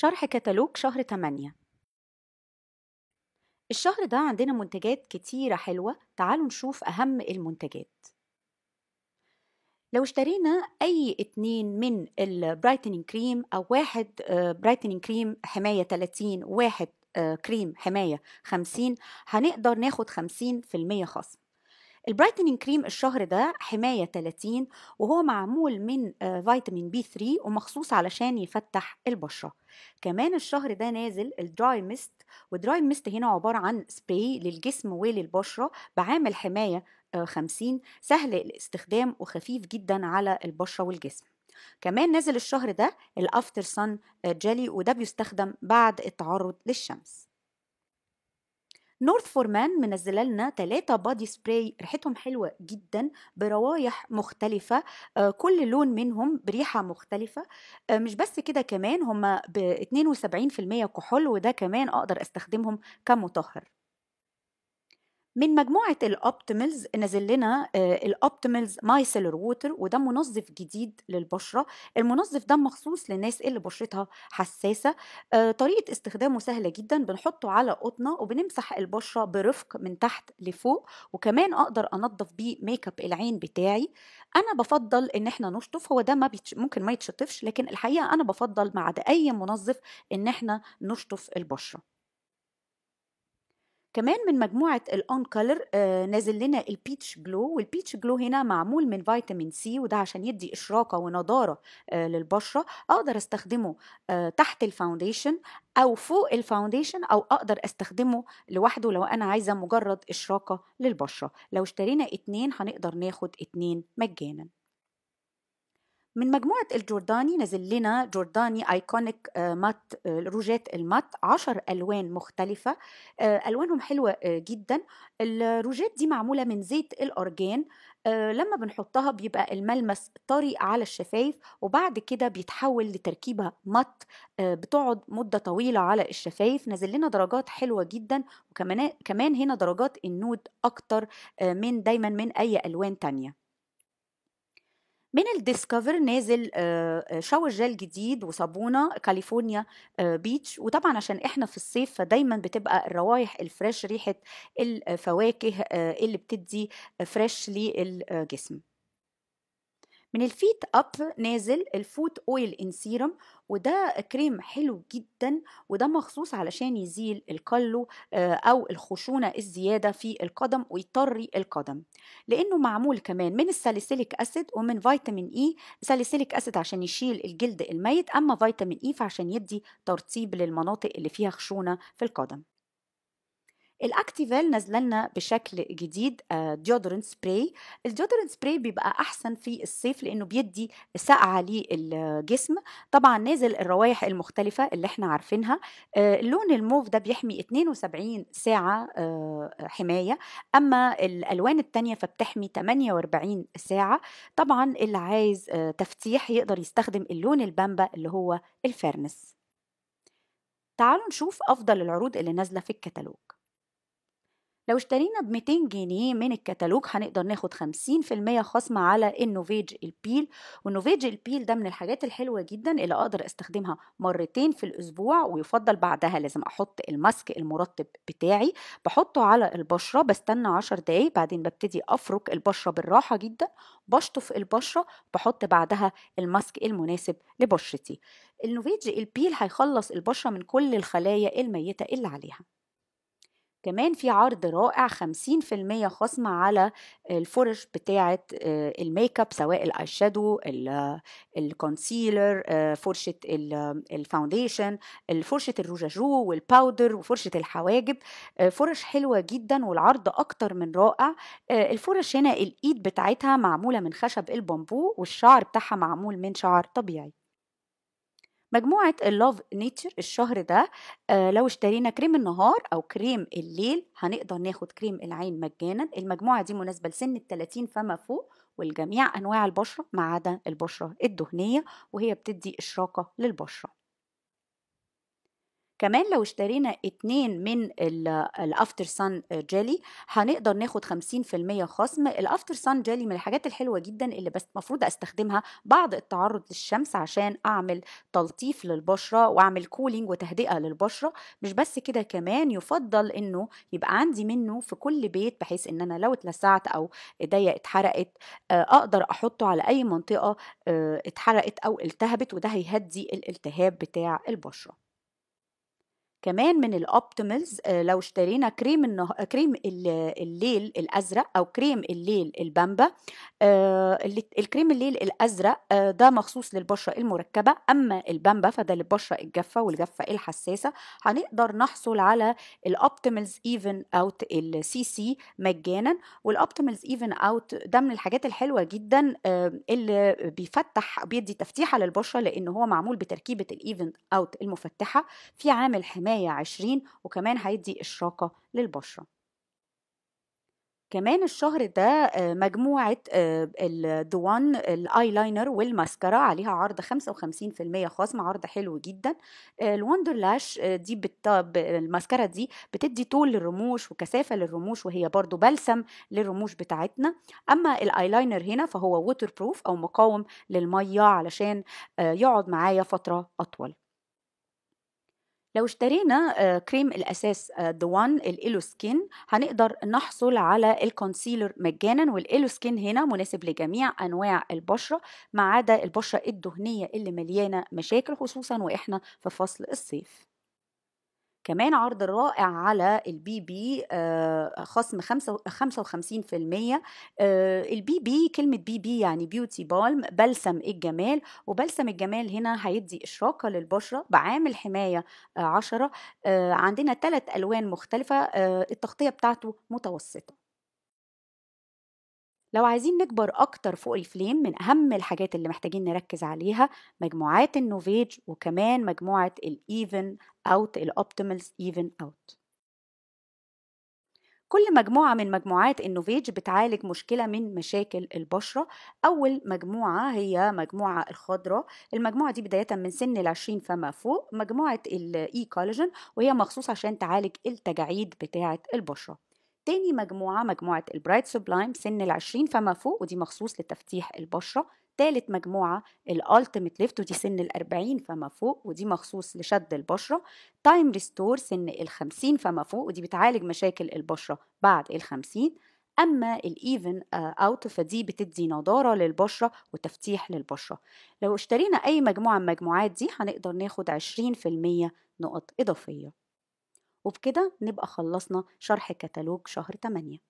شرح كتالوج شهر 8 الشهر ده عندنا منتجات كتيرة حلوة تعالوا نشوف أهم المنتجات لو اشترينا أي اتنين من البرايتنين كريم أو واحد برايتنين آه، كريم حماية 30 واحد كريم آه، حماية 50 هنقدر ناخد 50% خصم البرايتنينج كريم الشهر ده حماية 30 وهو معمول من فيتامين بي 3 ومخصوص علشان يفتح البشرة كمان الشهر ده نازل الدراي ميست والدراي ميست هنا عبارة عن سبراي للجسم وللبشرة بعامل حماية 50 آه، سهل الاستخدام وخفيف جدا على البشرة والجسم كمان نازل الشهر ده الافتر سان جيلي وده بيستخدم بعد التعرض للشمس نورث فورمان منزل لنا ثلاثه بادي سبراي ريحتهم حلوه جدا بروايح مختلفه آه، كل لون منهم بريحه مختلفه آه، مش بس كده كمان هما ب 72% كحول وده كمان اقدر استخدمهم كمطهر من مجموعة الأوبتيمالز نزل لنا الأوبتيمالز مايسيلر ووتر وده منظف جديد للبشرة المنظف ده مخصوص للناس اللي بشرتها حساسة آه، طريقة استخدامه سهلة جدا بنحطه على قطنة وبنمسح البشرة برفق من تحت لفوق وكمان أقدر أنظف بيه ميك اب العين بتاعي أنا بفضل إن احنا نشطف هو ده ما بيتش ممكن ما يتشطفش لكن الحقيقة أنا بفضل بعد أي منظف إن احنا نشطف البشرة كمان من مجموعة الأون آه، كولر نازل لنا البيتش جلو والبيتش جلو هنا معمول من فيتامين سي وده عشان يدي إشراقة ونضارة آه، للبشرة أقدر أستخدمه آه، تحت الفاونديشن أو فوق الفاونديشن أو أقدر أستخدمه لوحده لو أنا عايزة مجرد إشراقة للبشرة لو اشترينا اتنين هنقدر ناخد اتنين مجانا من مجموعة الجورداني نزل لنا جورداني ايكونيك آه، مات آه، روجات المات عشر ألوان مختلفة آه، ألوانهم حلوة جدا الروجات دي معمولة من زيت الأرجان لما بنحطها بيبقى الملمس طري على الشفايف وبعد كده بيتحول لتركيبة مات بتقعد مدة طويلة على الشفايف نزل لنا درجات حلوة جدا وكمان كمان هنا درجات النود أكتر من دايما من أي ألوان تانية من الديسكفر نازل آه، آه، شاور جل جديد وصابونه كاليفورنيا بيتش آه، وطبعا عشان احنا في الصيف فدايما بتبقى الروايح الفريش ريحه الفواكه اللي بتدي فريش للجسم من الفيت اب نازل الفوت اويل ان سيرم وده كريم حلو جدا وده مخصوص علشان يزيل الكلو آه، او الخشونه الزياده في القدم ويطري القدم لانه معمول كمان من الساليسيليك اسيد ومن فيتامين اي e، ساليسيليك اسيد عشان يشيل الجلد الميت اما فيتامين اي e فعشان يدي ترطيب للمناطق اللي فيها خشونه في القدم الاكتيفيل نازله لنا بشكل جديد ديودرنت سبراي الديودرنت سبراي بيبقى احسن في الصيف لانه بيدي سقعه للجسم طبعا نازل الروائح المختلفه اللي احنا عارفينها آه، اللون الموف ده بيحمي 72 ساعه آه، حمايه اما الالوان الثانيه فبتحمي 48 ساعه طبعا اللي عايز آه، تفتيح يقدر يستخدم اللون البامبا اللي هو الفيرنس تعالوا نشوف افضل العروض اللي نازله في الكتالوج لو اشترينا ب 200 جنيه من الكتالوج هنقدر ناخد 50% خصم على النوفيج البيل والنوفيج البيل ده من الحاجات الحلوة جدا اللي أقدر أستخدمها مرتين في الأسبوع ويفضل بعدها لازم أحط الماسك المرطب بتاعي بحطه على البشرة بستنى 10 دقايق بعدين ببتدي أفرك البشرة بالراحة جدا بشطف البشرة بحط بعدها الماسك المناسب لبشرتي النوفيج البيل هيخلص البشرة من كل الخلايا الميتة اللي عليها كمان في عرض رائع 50% خصم على الفرش بتاعة آه، الميك اب سواء الاي شادو الكونسيلر آه، فرشة الفاونديشن فرشة الروجاجو والباودر وفرشة الحواجب آه، فرش حلوة جدا والعرض أكتر من رائع الفرش هنا الإيد بتاعتها معمولة من خشب البامبو والشعر بتاعها معمول من شعر طبيعي مجموعة اللوف نيتشر الشهر ده آه لو اشترينا كريم النهار أو كريم الليل هنقدر ناخد كريم العين مجانا المجموعة دي مناسبة لسن التلاتين فما فوق ولجميع أنواع البشرة ما عدا البشرة الدهنية وهي بتدي إشراقة للبشرة كمان لو اشترينا اتنين من الافتر سان جيلي هنقدر ناخد 50% خصم الافتر سان جيلي من الحاجات الحلوه جدا اللي بس المفروض استخدمها بعد التعرض للشمس عشان اعمل تلطيف للبشره واعمل كولينج وتهدئه للبشره مش بس كده كمان يفضل انه يبقى عندي منه في كل بيت بحيث ان انا لو اتلسعت او ايديا اتحرقت آه، اقدر احطه على اي منطقه آه، اتحرقت او التهبت وده هيهدي الالتهاب بتاع البشره كمان من الاوبتيمالز آه، لو اشترينا كريم النه... آه، كريم الليل الازرق او كريم الليل البامبا آه، الكريم الليل الازرق ده مخصوص للبشره المركبه اما البامبا فده للبشره الجافه والجافه الحساسه هنقدر نحصل على الاوبتيمالز ايفن اوت السي سي مجانا والاوبتيمالز ايفن اوت ده من الحاجات الحلوه جدا اللي بيفتح بيدي تفتيحه للبشره لان هو معمول بتركيبه الايفن اوت المفتحه في عامل حمايه 120 وكمان هيدي إشراقة للبشرة كمان الشهر ده آه، مجموعة آه، الدوان الايلاينر والماسكارا عليها عرض 55% خصم عرض حلو جدا آه، الوندر لاش دي بت... الماسكارا دي بتدي طول للرموش وكثافة للرموش وهي برضو بلسم للرموش بتاعتنا أما الايلاينر هنا فهو ووتر بروف أو مقاوم للمية علشان يقعد معايا فترة أطول لو اشترينا آه، كريم الاساس وان آه، الالو سكين هنقدر نحصل على الكونسيلر مجانا والالو سكين هنا مناسب لجميع انواع البشره ما عدا البشره الدهنيه اللي مليانه مشاكل خصوصا واحنا في فصل الصيف كمان عرض رائع على البي بي آه، خصم 55% البي بي كلمة بي بي يعني بيوتي بالم بلسم الجمال وبلسم الجمال هنا هيدي إشراقة للبشرة بعامل حماية 10 آه، آه، عندنا ثلاث ألوان مختلفة التغطية بتاعته متوسطة لو عايزين نكبر أكتر فوق الفليم من أهم الحاجات اللي محتاجين نركز عليها مجموعات النوفيج وكمان مجموعة الإيفن أوت الأوبتيمالز إيفن أوت كل مجموعة من مجموعات النوفيج بتعالج مشكلة من مشاكل البشرة أول مجموعة هي مجموعة الخضراء المجموعة دي بداية من سن العشرين فما فوق مجموعة الإي كولاجين e وهي مخصوص عشان تعالج التجاعيد بتاعة البشرة تاني مجموعة مجموعة البرايت سبلايم سن العشرين فما فوق ودي مخصوص لتفتيح البشرة تالت مجموعة الالتيميت ليفت ودي سن الأربعين فما فوق ودي مخصوص لشد البشرة تايم ريستور سن الخمسين فما فوق ودي بتعالج مشاكل البشرة بعد الخمسين اما الايفن اوت آه، فدي بتدي نضاره للبشره وتفتيح للبشره لو اشترينا اي مجموعه من المجموعات دي هنقدر ناخد 20% نقط اضافيه وبكده نبقى خلصنا شرح كتالوج شهر 8